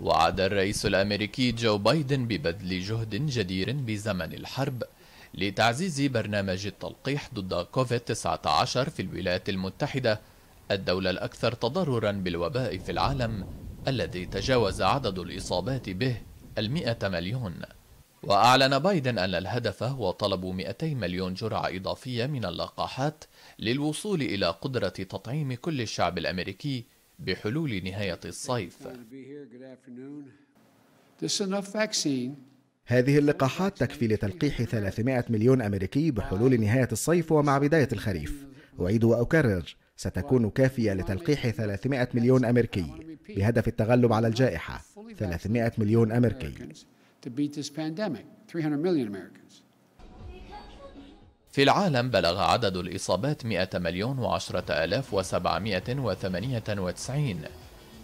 وعد الرئيس الأمريكي جو بايدن ببذل جهد جدير بزمن الحرب لتعزيز برنامج التلقيح ضد كوفيد-19 في الولايات المتحدة الدولة الأكثر تضررا بالوباء في العالم الذي تجاوز عدد الإصابات به المئة مليون وأعلن بايدن أن الهدف هو طلب 200 مليون جرعة إضافية من اللقاحات للوصول إلى قدرة تطعيم كل الشعب الأمريكي بحلول نهاية الصيف هذه اللقاحات تكفي لتلقيح 300 مليون أمريكي بحلول نهاية الصيف ومع بداية الخريف أعيد وأكرر ستكون كافية لتلقيح 300 مليون أمريكي بهدف التغلب على الجائحة 300 مليون أمريكي في العالم بلغ عدد الإصابات 100 مليون وعشرة آلاف وسبعمائة وثمانية وتسعين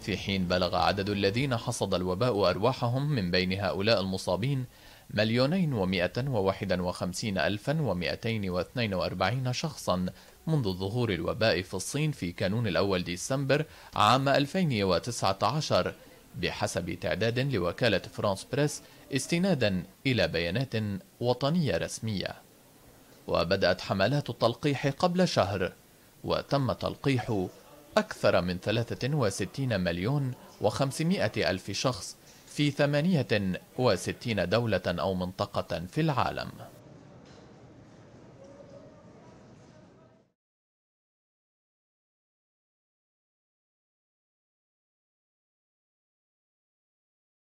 في حين بلغ عدد الذين حصد الوباء أرواحهم من بين هؤلاء المصابين مليونين ومائة وواحدا وخمسين ألفا ومائتين واثنين وأربعين شخصا منذ ظهور الوباء في الصين في كانون الأول ديسمبر عام 2019 بحسب تعداد لوكالة فرانس بريس استنادا إلى بيانات وطنية رسمية وبدأت حملات التلقيح قبل شهر وتم تلقيح أكثر من 63 مليون و500 ألف شخص في 68 دولة أو منطقة في العالم